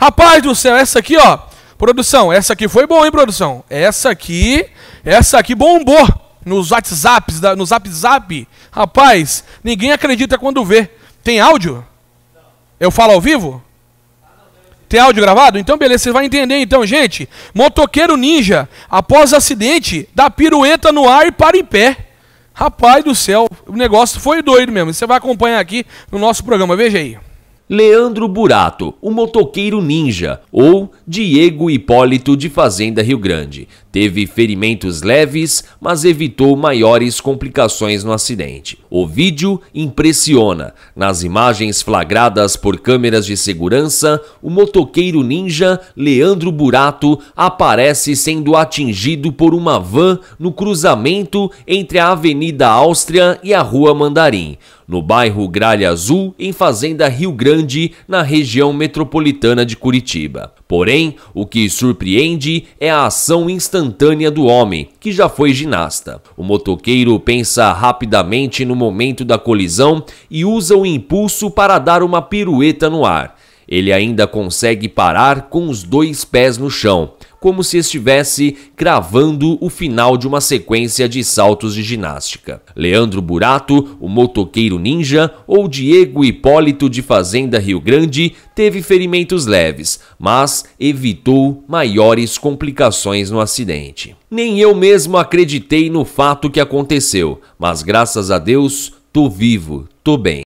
Rapaz do céu, essa aqui, ó. Produção, essa aqui foi boa, hein, produção? Essa aqui, essa aqui bombou nos WhatsApps, da, no Zap Zap. Rapaz, ninguém acredita quando vê. Tem áudio? Eu falo ao vivo? Tem áudio gravado? Então, beleza, você vai entender então, gente. Motoqueiro ninja, após acidente, dá pirueta no ar e para em pé. Rapaz do céu, o negócio foi doido mesmo. Você vai acompanhar aqui no nosso programa, veja aí. Leandro Burato, o motoqueiro ninja, ou Diego Hipólito de Fazenda Rio Grande. Teve ferimentos leves, mas evitou maiores complicações no acidente. O vídeo impressiona. Nas imagens flagradas por câmeras de segurança, o motoqueiro ninja Leandro Burato aparece sendo atingido por uma van no cruzamento entre a Avenida Áustria e a Rua Mandarim no bairro Gralha Azul, em Fazenda Rio Grande, na região metropolitana de Curitiba. Porém, o que surpreende é a ação instantânea do homem, que já foi ginasta. O motoqueiro pensa rapidamente no momento da colisão e usa o impulso para dar uma pirueta no ar. Ele ainda consegue parar com os dois pés no chão, como se estivesse cravando o final de uma sequência de saltos de ginástica. Leandro Burato, o motoqueiro ninja, ou Diego Hipólito de Fazenda Rio Grande teve ferimentos leves, mas evitou maiores complicações no acidente. Nem eu mesmo acreditei no fato que aconteceu, mas graças a Deus, tô vivo, tô bem.